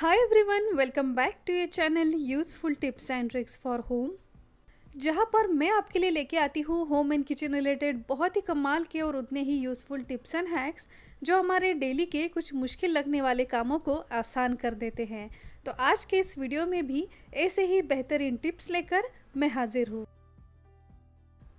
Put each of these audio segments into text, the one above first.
hi everyone welcome back to ये channel useful tips and tricks for home जहाँ पर मैं आपके लिए लेके आती हूँ होम एंड किचन रिलेटेड बहुत ही कमाल के और उतने ही यूजफुल टिप्स एंड हैक्स जो हमारे डेली के कुछ मुश्किल लगने वाले कामों को आसान कर देते हैं तो आज के इस वीडियो में भी ऐसे ही बेहतरीन टिप्स लेकर मैं हाजिर हूँ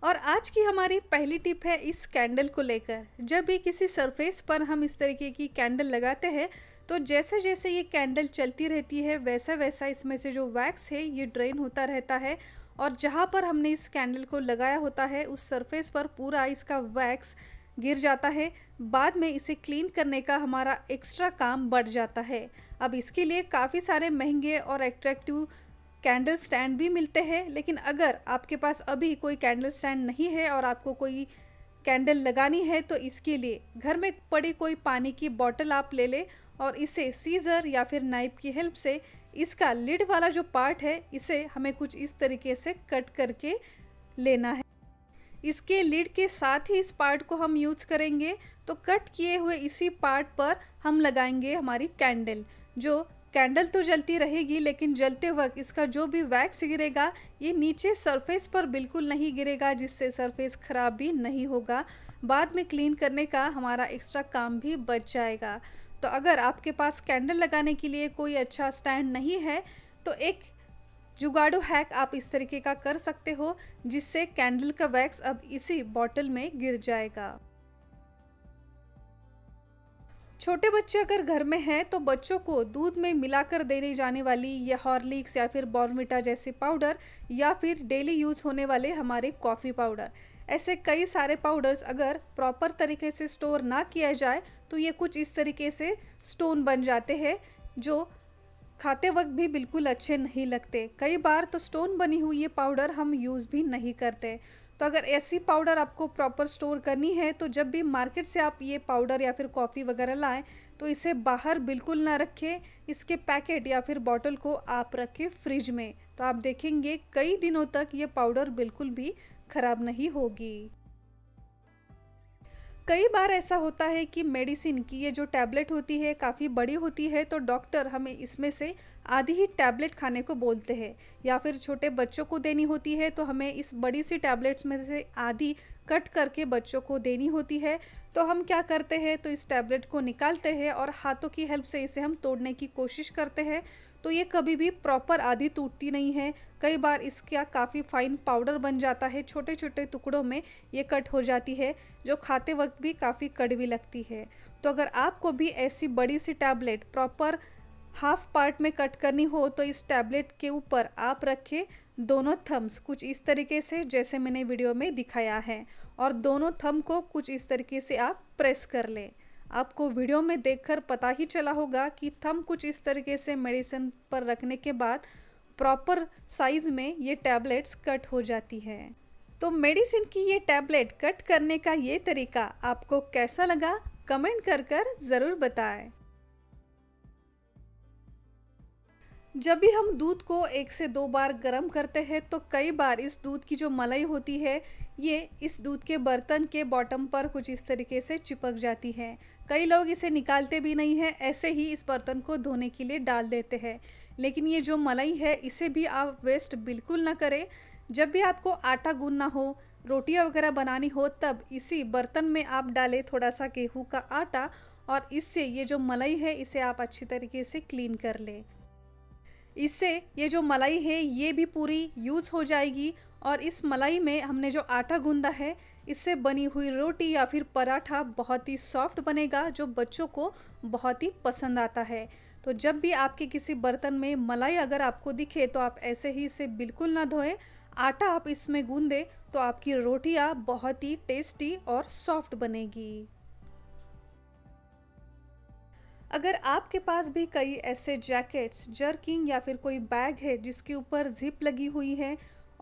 और आज की हमारी पहली टिप है इस कैंडल को लेकर जब भी किसी सरफेस पर हम इस तरीके की कैंडल लगाते हैं तो जैसे जैसे ये कैंडल चलती रहती है वैसा वैसा इसमें से जो वैक्स है ये ड्रेन होता रहता है और जहाँ पर हमने इस कैंडल को लगाया होता है उस सरफेस पर पूरा इसका वैक्स गिर जाता है बाद में इसे क्लीन करने का हमारा एक्स्ट्रा काम बढ़ जाता है अब इसके लिए काफ़ी सारे महंगे और एट्रैक्टिव कैंडल स्टैंड भी मिलते हैं लेकिन अगर आपके पास अभी कोई कैंडल स्टैंड नहीं है और आपको कोई कैंडल लगानी है तो इसके लिए घर में पड़ी कोई पानी की बॉटल आप ले लें और इसे सीज़र या फिर नाइफ की हेल्प से इसका लिड वाला जो पार्ट है इसे हमें कुछ इस तरीके से कट करके लेना है इसके लिड के साथ ही इस पार्ट को हम यूज करेंगे तो कट किए हुए इसी पार्ट पर हम लगाएंगे हमारी कैंडल जो कैंडल तो जलती रहेगी लेकिन जलते वक्त इसका जो भी वैक्स गिरेगा ये नीचे सरफेस पर बिल्कुल नहीं गिरेगा जिससे सरफेस ख़राब भी नहीं होगा बाद में क्लीन करने का हमारा एक्स्ट्रा काम भी बच जाएगा तो अगर आपके पास कैंडल लगाने के लिए कोई अच्छा स्टैंड नहीं है तो एक जुगाड़ो हैक आप इस तरीके का कर सकते हो जिससे कैंडल का वैक्स अब इसी बॉटल में गिर जाएगा छोटे बच्चे अगर घर में हैं तो बच्चों को दूध में मिलाकर देने जाने वाली यह हॉर्लिक्स या फिर बॉर्मिटा जैसे पाउडर या फिर डेली यूज़ होने वाले हमारे कॉफ़ी पाउडर ऐसे कई सारे पाउडर्स अगर प्रॉपर तरीके से स्टोर ना किया जाए तो ये कुछ इस तरीके से स्टोन बन जाते हैं जो खाते वक्त भी बिल्कुल अच्छे नहीं लगते कई बार तो स्टोन बनी हुई ये पाउडर हम यूज़ भी नहीं करते तो अगर ऐसी पाउडर आपको प्रॉपर स्टोर करनी है तो जब भी मार्केट से आप ये पाउडर या फिर कॉफ़ी वगैरह लाएं तो इसे बाहर बिल्कुल ना रखें इसके पैकेट या फिर बॉटल को आप रखें फ्रिज में तो आप देखेंगे कई दिनों तक ये पाउडर बिल्कुल भी ख़राब नहीं होगी कई बार ऐसा होता है कि मेडिसिन की ये जो टैबलेट होती है काफ़ी बड़ी होती है तो डॉक्टर हमें इसमें से आधी ही टैबलेट खाने को बोलते हैं या फिर छोटे बच्चों को देनी होती है तो हमें इस बड़ी सी टैबलेट्स में से आधी कट करके बच्चों को देनी होती है तो हम क्या करते हैं तो इस टैबलेट को निकालते हैं और हाथों की हेल्प से इसे हम तोड़ने की कोशिश करते हैं तो ये कभी भी प्रॉपर आधी टूटती नहीं है कई बार इसका काफ़ी फाइन पाउडर बन जाता है छोटे छोटे टुकड़ों में ये कट हो जाती है जो खाते वक्त भी काफ़ी कड़वी लगती है तो अगर आपको भी ऐसी बड़ी सी टैबलेट प्रॉपर हाफ पार्ट में कट करनी हो तो इस टैबलेट के ऊपर आप रखें दोनों थम्स कुछ इस तरीके से जैसे मैंने वीडियो में दिखाया है और दोनों थम को कुछ इस तरीके से आप प्रेस कर लें आपको वीडियो में देखकर पता ही चला होगा कि थम कुछ इस तरीके से मेडिसिन पर रखने के बाद प्रॉपर साइज़ में ये टैबलेट्स कट हो जाती है तो मेडिसिन की ये टैबलेट कट करने का ये तरीका आपको कैसा लगा कमेंट कर कर ज़रूर बताएं जब भी हम दूध को एक से दो बार गर्म करते हैं तो कई बार इस दूध की जो मलाई होती है ये इस दूध के बर्तन के बॉटम पर कुछ इस तरीके से चिपक जाती है कई लोग इसे निकालते भी नहीं हैं ऐसे ही इस बर्तन को धोने के लिए डाल देते हैं लेकिन ये जो मलाई है इसे भी आप वेस्ट बिल्कुल ना करें जब भी आपको आटा गूंदना हो रोटियाँ वगैरह बनानी हो तब इसी बर्तन में आप डालें थोड़ा सा गेहूँ का आटा और इससे ये जो मलाई है इसे आप अच्छी तरीके से क्लीन कर लें इससे ये जो मलाई है ये भी पूरी यूज़ हो जाएगी और इस मलाई में हमने जो आटा गूंदा है इससे बनी हुई रोटी या फिर पराठा बहुत ही सॉफ्ट बनेगा जो बच्चों को बहुत ही पसंद आता है तो जब भी आपके किसी बर्तन में मलाई अगर आपको दिखे तो आप ऐसे ही इसे बिल्कुल ना धोएं आटा आप इसमें गूंदे तो आपकी रोटियाँ बहुत ही टेस्टी और सॉफ्ट बनेगी अगर आपके पास भी कई ऐसे जैकेट्स जर्किंग या फिर कोई बैग है जिसके ऊपर जिप लगी हुई है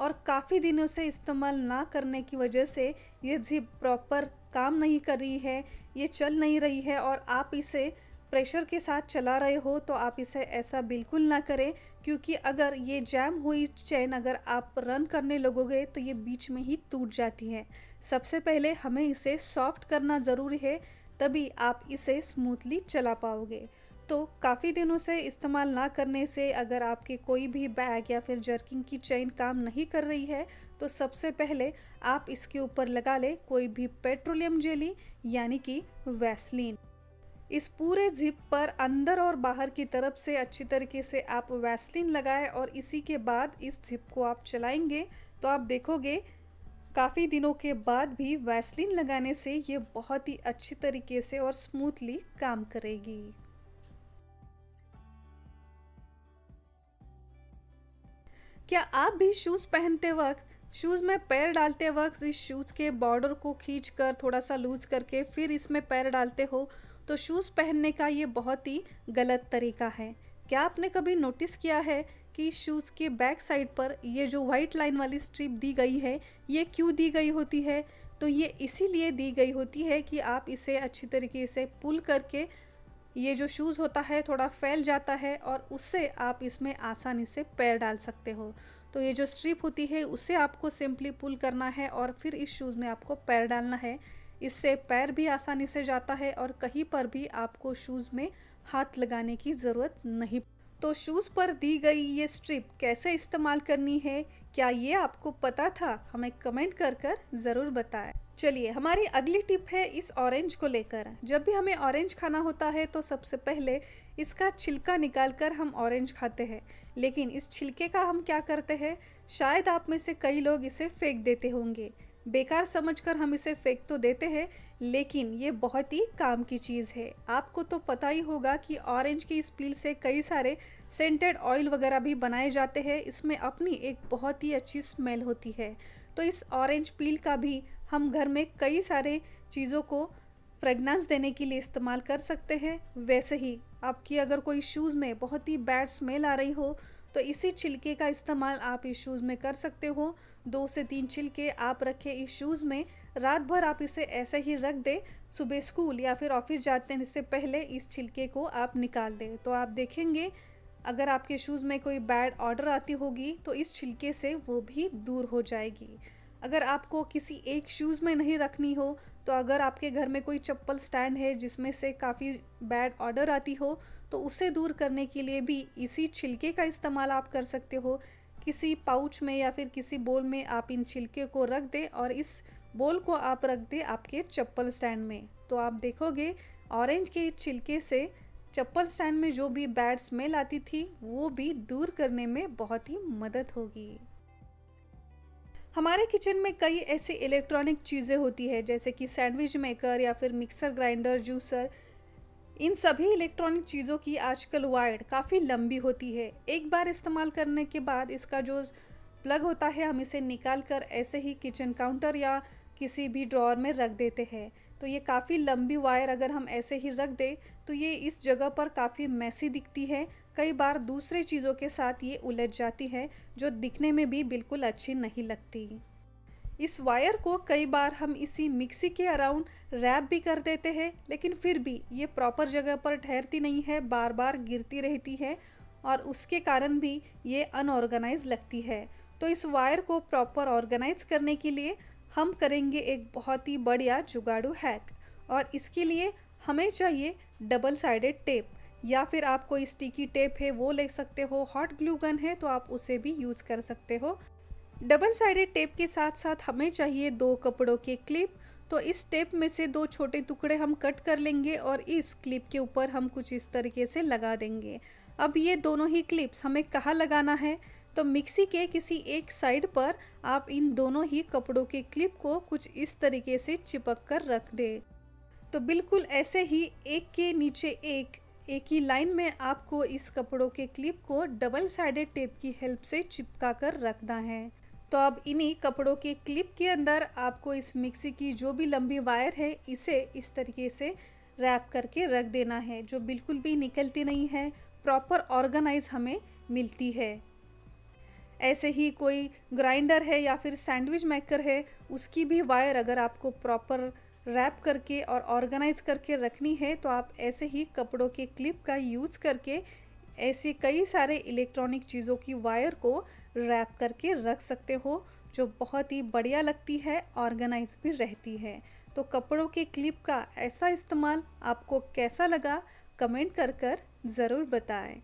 और काफ़ी दिनों से इस्तेमाल ना करने की वजह से ये जिप प्रॉपर काम नहीं कर रही है ये चल नहीं रही है और आप इसे प्रेशर के साथ चला रहे हो तो आप इसे ऐसा बिल्कुल ना करें क्योंकि अगर ये जैम हुई चैन अगर आप रन करने लगोगे तो ये बीच में ही टूट जाती है सबसे पहले हमें इसे सॉफ्ट करना ज़रूरी है तभी आप इसे स्मूथली चला पाओगे तो काफ़ी दिनों से इस्तेमाल ना करने से अगर आपके कोई भी बैग या फिर जर्किंग की चेन काम नहीं कर रही है तो सबसे पहले आप इसके ऊपर लगा ले कोई भी पेट्रोलियम जेली यानी कि वैसलीन इस पूरे जिप पर अंदर और बाहर की तरफ से अच्छी तरीके से आप वैसलीन लगाएं और इसी के बाद इस जिप को आप चलाएंगे तो आप देखोगे काफ़ी दिनों के बाद भी वैसलिन लगाने से ये बहुत ही अच्छी तरीके से और स्मूथली काम करेगी क्या आप भी शूज़ पहनते वक्त शूज़ में पैर डालते वक्त इस शूज़ के बॉर्डर को खींच कर थोड़ा सा लूज करके फिर इसमें पैर डालते हो तो शूज़ पहनने का ये बहुत ही गलत तरीका है क्या आपने कभी नोटिस किया है कि शूज़ के बैक साइड पर ये जो वाइट लाइन वाली स्ट्रिप दी गई है ये क्यों दी गई होती है तो ये इसीलिए दी गई होती है कि आप इसे अच्छी तरीके से पुल करके ये जो शूज़ होता है थोड़ा फैल जाता है और उससे आप इसमें आसानी से पैर डाल सकते हो तो ये जो स्ट्रिप होती है उसे आपको सिंपली पुल करना है और फिर इस शूज़ में आपको पैर डालना है इससे पैर भी आसानी से जाता है और कहीं पर भी आपको शूज़ में हाथ लगाने की ज़रूरत नहीं तो शूज़ पर दी गई ये स्ट्रिप कैसे इस्तेमाल करनी है क्या ये आपको पता था हमें कमेंट कर कर ज़रूर बताएं चलिए हमारी अगली टिप है इस ऑरेंज को लेकर जब भी हमें ऑरेंज खाना होता है तो सबसे पहले इसका छिलका निकाल कर हम ऑरेंज खाते हैं लेकिन इस छिलके का हम क्या करते हैं शायद आप में से कई लोग इसे फेंक देते होंगे बेकार समझकर हम इसे फेंक तो देते हैं लेकिन ये बहुत ही काम की चीज़ है आपको तो पता ही होगा कि ऑरेंज की इस पील से कई सारे सेंटेड ऑयल वगैरह भी बनाए जाते हैं इसमें अपनी एक बहुत ही अच्छी स्मेल होती है तो इस ऑरेंज पील का भी हम घर में कई सारे चीज़ों को फ्रेगनेंस देने के लिए इस्तेमाल कर सकते हैं वैसे ही आपकी अगर कोई शूज़ में बहुत ही बैड स्मेल आ रही हो तो इसी छिलके का इस्तेमाल आप इस शूज़ में कर सकते हो दो से तीन छिलके आप रखें इस शूज़ में रात भर आप इसे ऐसे ही रख दें सुबह स्कूल या फिर ऑफिस जाते हैं इससे पहले इस छिलके को आप निकाल दें तो आप देखेंगे अगर आपके शूज़ में कोई बैड ऑर्डर आती होगी तो इस छिलके से वो भी दूर हो जाएगी अगर आपको किसी एक शूज़ में नहीं रखनी हो तो अगर आपके घर में कोई चप्पल स्टैंड है जिसमें से काफ़ी बैड ऑर्डर आती हो तो उसे दूर करने के लिए भी इसी छिलके का इस्तेमाल आप कर सकते हो किसी पाउच में या फिर किसी बोल में आप इन छिलके को रख दें और इस बोल को आप रख दें आपके चप्पल स्टैंड में तो आप देखोगे ऑरेंज के छिलके से चप्पल स्टैंड में जो भी बैड स्मेल आती थी वो भी दूर करने में बहुत ही मदद होगी हमारे किचन में कई ऐसी इलेक्ट्रॉनिक चीज़ें होती है जैसे कि सैंडविच मेकर या फिर मिक्सर ग्राइंडर जूसर इन सभी इलेक्ट्रॉनिक चीज़ों की आजकल वायर काफ़ी लंबी होती है एक बार इस्तेमाल करने के बाद इसका जो प्लग होता है हम इसे निकाल कर ऐसे ही किचन काउंटर या किसी भी ड्रॉर में रख देते हैं तो ये काफ़ी लंबी वायर अगर हम ऐसे ही रख दें तो ये इस जगह पर काफ़ी मैसी दिखती है कई बार दूसरे चीज़ों के साथ ये उलझ जाती है जो दिखने में भी बिल्कुल अच्छी नहीं लगती इस वायर को कई बार हम इसी मिक्सी के अराउंड रैप भी कर देते हैं लेकिन फिर भी ये प्रॉपर जगह पर ठहरती नहीं है बार बार गिरती रहती है और उसके कारण भी ये अनऑर्गेनाइज लगती है तो इस वायर को प्रॉपर ऑर्गेनाइज करने के लिए हम करेंगे एक बहुत ही बढ़िया जुगाड़ू हैक और इसके लिए हमें चाहिए डबल साइडेड टेप या फिर आप कोई स्टिकी टेप है वो ले सकते हो हॉट ग्लू गन है तो आप उसे भी यूज़ कर सकते हो डबल साइडेड टेप के साथ साथ हमें चाहिए दो कपड़ों के क्लिप तो इस टेप में से दो छोटे टुकड़े हम कट कर लेंगे और इस क्लिप के ऊपर हम कुछ इस तरीके से लगा देंगे अब ये दोनों ही क्लिप्स हमें कहाँ लगाना है तो मिक्सी के किसी एक साइड पर आप इन दोनों ही कपड़ों के क्लिप को कुछ इस तरीके से चिपक कर रख दें तो बिल्कुल ऐसे ही एक के नीचे एक एक ही लाइन में आपको इस कपड़ों के क्लिप को डबल साइडेड टेप की हेल्प से चिपका कर रखना है तो अब इन्हीं कपड़ों के क्लिप के अंदर आपको इस मिक्सी की जो भी लंबी वायर है इसे इस तरीके से रैप करके रख देना है जो बिल्कुल भी निकलती नहीं है प्रॉपर ऑर्गेनाइज हमें मिलती है ऐसे ही कोई ग्राइंडर है या फिर सैंडविच मेकर है उसकी भी वायर अगर आपको प्रॉपर रैप करके और ऑर्गेनाइज करके रखनी है तो आप ऐसे ही कपड़ों के क्लिप का यूज़ करके ऐसे कई सारे इलेक्ट्रॉनिक चीज़ों की वायर को रैप करके रख सकते हो जो बहुत ही बढ़िया लगती है ऑर्गेनाइज भी रहती है तो कपड़ों के क्लिप का ऐसा इस्तेमाल आपको कैसा लगा कमेंट कर कर ज़रूर बताएं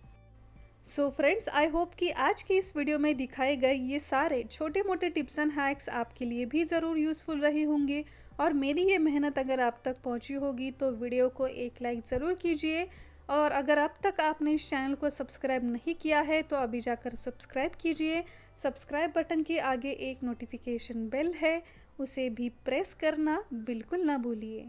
सो फ्रेंड्स आई होप कि आज की इस वीडियो में दिखाए गए ये सारे छोटे मोटे टिप्स एंड हैक्स आपके लिए भी ज़रूर यूज़फुल रहे होंगे और मेरी ये मेहनत अगर आप तक पहुंची होगी तो वीडियो को एक लाइक ज़रूर कीजिए और अगर अब तक आपने इस चैनल को सब्सक्राइब नहीं किया है तो अभी जाकर सब्सक्राइब कीजिए सब्सक्राइब बटन के आगे एक नोटिफिकेशन बेल है उसे भी प्रेस करना बिल्कुल ना भूलिए